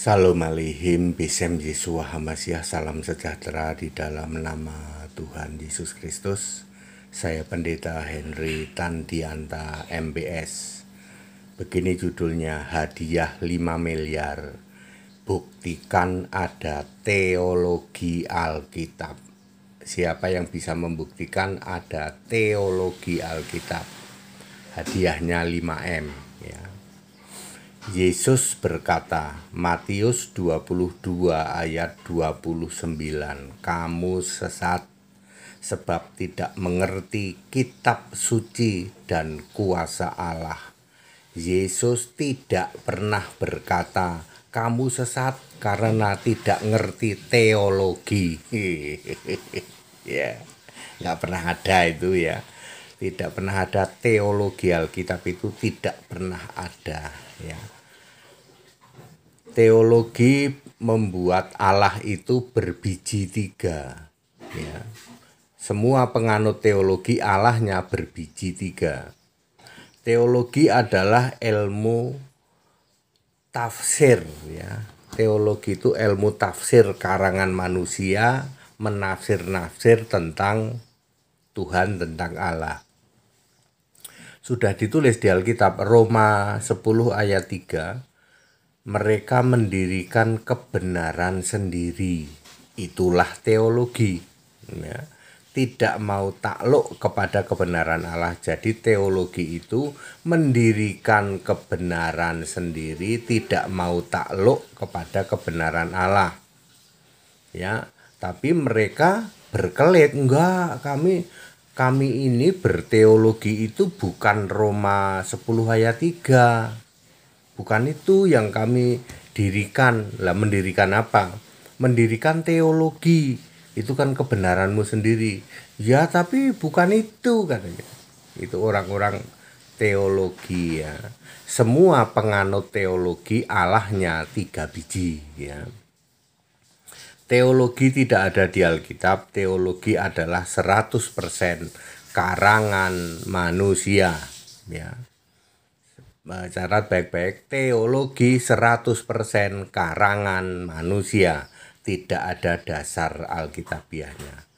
Salam alihim bisem Yesua Hamasiah, salam sejahtera di dalam nama Tuhan Yesus Kristus. Saya Pendeta Henry Tandianta MBS. Begini judulnya, Hadiah 5 Miliar. Buktikan ada teologi Alkitab. Siapa yang bisa membuktikan ada teologi Alkitab? Hadiahnya 5M ya Yesus berkata, Matius 22 ayat 29, Kamu sesat sebab tidak mengerti kitab suci dan kuasa Allah. Yesus tidak pernah berkata, kamu sesat karena tidak ngerti teologi. ya, nggak pernah ada itu ya tidak pernah ada teologi Alkitab itu tidak pernah ada ya teologi membuat Allah itu berbiji tiga ya semua penganut teologi Allahnya berbiji tiga teologi adalah ilmu tafsir ya teologi itu ilmu tafsir karangan manusia menafsir-nafsir tentang Tuhan tentang Allah sudah ditulis di Alkitab Roma 10 ayat 3 mereka mendirikan kebenaran sendiri itulah teologi ya tidak mau takluk kepada kebenaran Allah. Jadi teologi itu mendirikan kebenaran sendiri, tidak mau takluk kepada kebenaran Allah. Ya, tapi mereka berkelit, enggak kami kami ini berteologi itu bukan Roma 10 ayat 3. Bukan itu yang kami dirikan. Lah mendirikan apa? Mendirikan teologi. Itu kan kebenaranmu sendiri. Ya tapi bukan itu katanya. Itu orang-orang teologi ya. Semua penganut teologi Allahnya tiga biji ya Teologi tidak ada di Alkitab, teologi adalah 100% karangan manusia ya. Cara baik-baik, teologi 100% karangan manusia, tidak ada dasar Alkitabiahnya.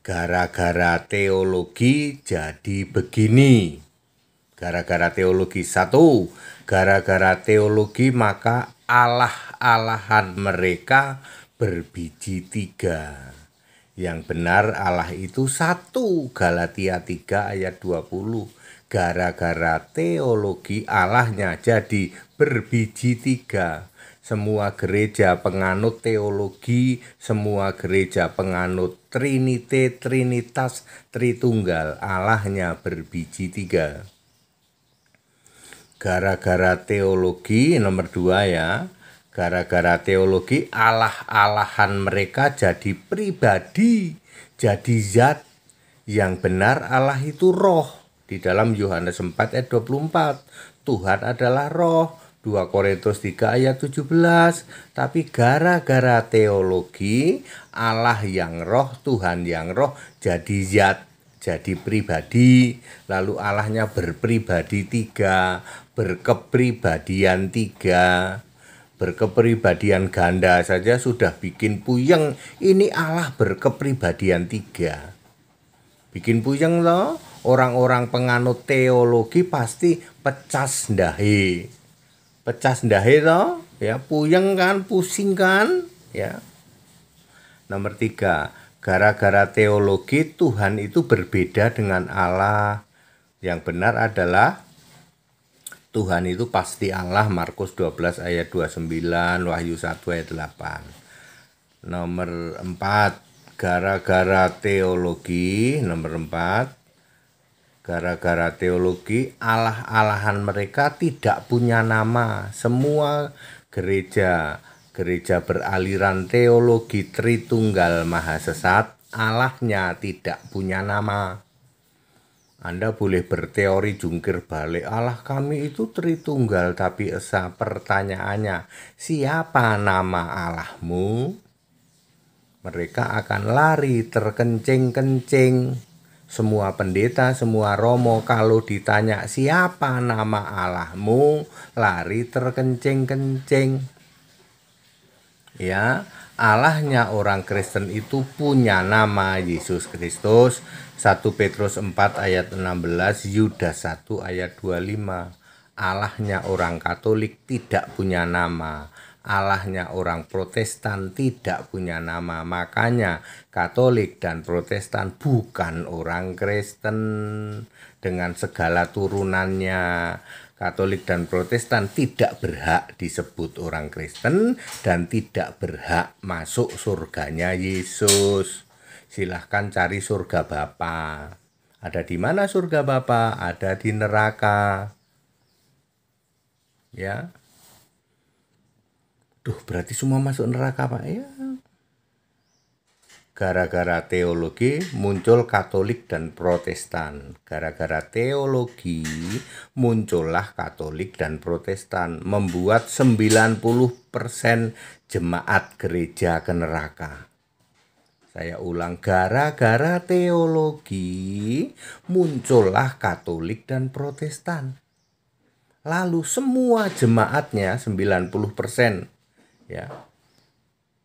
Gara-gara teologi jadi begini. Gara-gara teologi satu, gara-gara teologi maka Allah-alahan mereka berbiji tiga. Yang benar Allah itu satu. Galatia 3 ayat 20. Gara-gara teologi Allahnya jadi berbiji tiga. Semua gereja penganut teologi, semua gereja penganut Trinite, Trinitas, Tritunggal, Allahnya berbiji tiga. Gara-gara teologi nomor dua ya, Gara-gara teologi alah alahan mereka jadi pribadi, jadi zat. Yang benar Allah itu roh. Di dalam Yohanes 4 ayat 24, Tuhan adalah roh. 2 Korintus 3 ayat 17 Tapi gara-gara teologi Allah yang roh, Tuhan yang roh jadi zat jadi pribadi lalu Allahnya berpribadi tiga berkepribadian tiga berkepribadian ganda saja sudah bikin puyeng ini Allah berkepribadian tiga bikin puyeng loh orang-orang penganut teologi pasti pecas dahi pecas dahi loh ya puyeng kan pusing kan ya nomor tiga gara-gara teologi Tuhan itu berbeda dengan Allah yang benar adalah Tuhan itu pasti Allah Markus 12 ayat 29 Wahyu 1 ayat 8 nomor 4 gara-gara teologi nomor 4 gara-gara teologi Allah-alahan mereka tidak punya nama semua gereja gereja beraliran teologi Tritunggal Mahasesat Allahnya tidak punya nama anda boleh berteori jungkir balik Allah kami itu Tritunggal tapi esa pertanyaannya siapa nama Allahmu? Mereka akan lari terkencing-kencing. Semua pendeta, semua romo kalau ditanya siapa nama Allahmu, lari terkencing-kencing. Ya, Allahnya orang Kristen itu punya nama Yesus Kristus 1 Petrus 4 ayat 16, Yudas 1 ayat 25. Allahnya orang Katolik tidak punya nama. Allahnya orang Protestan tidak punya nama. Makanya Katolik dan Protestan bukan orang Kristen dengan segala turunannya. Katolik dan Protestan tidak berhak disebut orang Kristen dan tidak berhak masuk surganya Yesus silahkan cari surga Bapa. Ada di mana surga Bapa? Ada di neraka. Ya. Duh, berarti semua masuk neraka, Pak. Ya. Gara-gara teologi muncul Katolik dan Protestan. Gara-gara teologi muncullah Katolik dan Protestan membuat 90% jemaat gereja ke neraka. Saya ulang, gara-gara teologi muncullah Katolik dan Protestan. Lalu semua jemaatnya 90% ya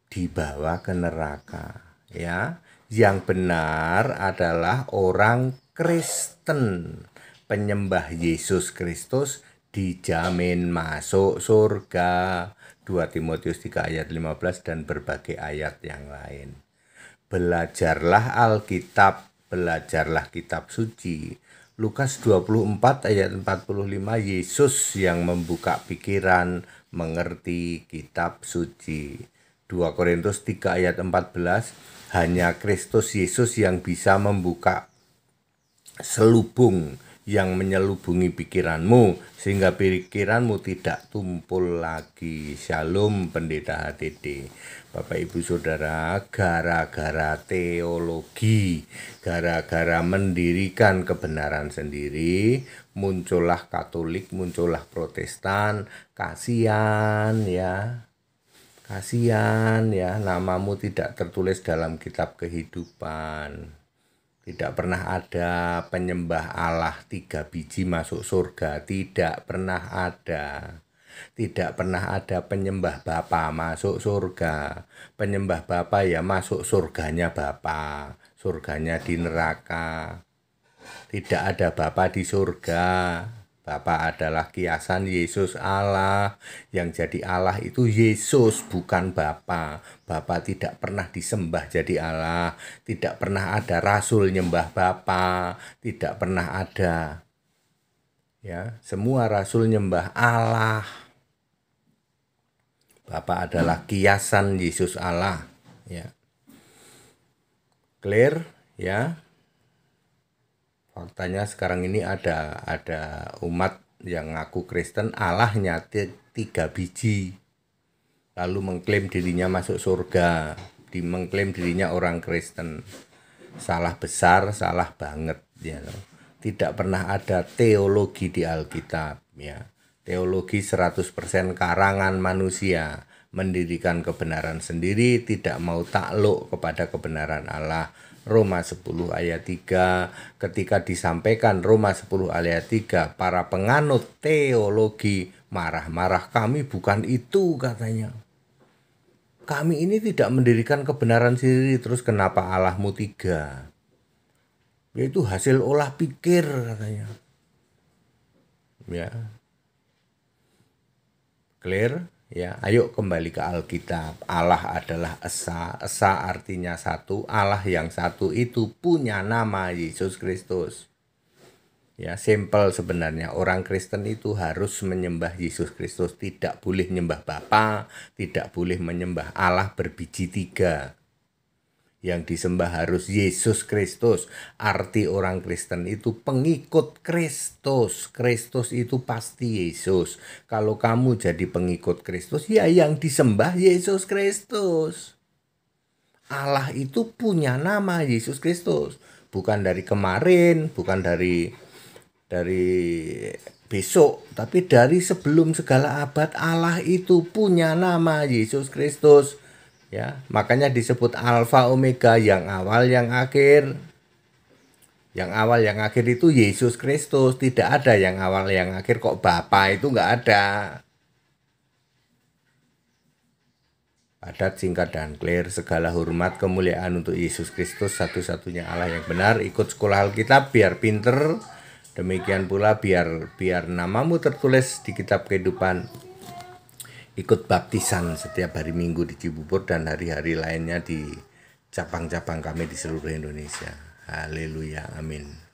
dibawa ke neraka ya. Yang benar adalah orang Kristen, penyembah Yesus Kristus dijamin masuk surga. 2 Timotius 3 ayat 15 dan berbagai ayat yang lain. Belajarlah Alkitab, belajarlah kitab suci. Lukas 24 ayat 45 Yesus yang membuka pikiran mengerti kitab suci. 2 Korintus 3 ayat 14 hanya Kristus Yesus yang bisa membuka selubung yang menyelubungi pikiranmu sehingga pikiranmu tidak tumpul lagi. Shalom Pendeta HTD. Bapak Ibu Saudara, gara-gara teologi, gara-gara mendirikan kebenaran sendiri, muncullah Katolik, muncullah Protestan. Kasihan ya. Kasihan ya, namamu tidak tertulis dalam kitab kehidupan. Tidak pernah ada penyembah Allah tiga biji masuk surga. Tidak pernah ada. Tidak pernah ada penyembah Bapa masuk surga. Penyembah Bapa ya masuk surganya Bapa. Surganya di neraka. Tidak ada Bapa di surga. Bapa adalah kiasan Yesus Allah. Yang jadi Allah itu Yesus, bukan Bapa. Bapa tidak pernah disembah jadi Allah, tidak pernah ada rasul nyembah Bapa, tidak pernah ada. Ya, semua rasul nyembah Allah. Bapa adalah kiasan Yesus Allah, ya. Clear, ya faktanya sekarang ini ada ada umat yang ngaku Kristen Allah nyate tiga biji lalu mengklaim dirinya masuk surga di mengklaim dirinya orang Kristen salah besar salah banget ya tidak pernah ada teologi di Alkitab ya teologi 100% karangan manusia mendirikan kebenaran sendiri tidak mau takluk kepada kebenaran Allah Roma 10 ayat 3 ketika disampaikan Roma 10 ayat 3 para penganut teologi marah-marah kami bukan itu katanya kami ini tidak mendirikan kebenaran sendiri terus kenapa Allahmu tiga yaitu hasil olah pikir katanya ya clear Ya, ayo kembali ke Alkitab. Allah adalah Esa. Esa artinya satu. Allah yang satu itu punya nama Yesus Kristus. Ya, simple sebenarnya. Orang Kristen itu harus menyembah Yesus Kristus. Tidak boleh menyembah Bapa, tidak boleh menyembah Allah berbiji tiga yang disembah harus Yesus Kristus. Arti orang Kristen itu pengikut Kristus. Kristus itu pasti Yesus. Kalau kamu jadi pengikut Kristus, ya yang disembah Yesus Kristus. Allah itu punya nama Yesus Kristus, bukan dari kemarin, bukan dari dari besok, tapi dari sebelum segala abad Allah itu punya nama Yesus Kristus ya makanya disebut alfa omega yang awal yang akhir yang awal yang akhir itu Yesus Kristus tidak ada yang awal yang akhir kok Bapa itu nggak ada padat singkat dan clear segala hormat kemuliaan untuk Yesus Kristus satu-satunya Allah yang benar ikut sekolah Alkitab biar pinter Demikian pula biar biar namamu tertulis di kitab kehidupan ikut baptisan setiap hari Minggu di Cibubur dan hari-hari lainnya di cabang-cabang kami di seluruh Indonesia. Haleluya, amin.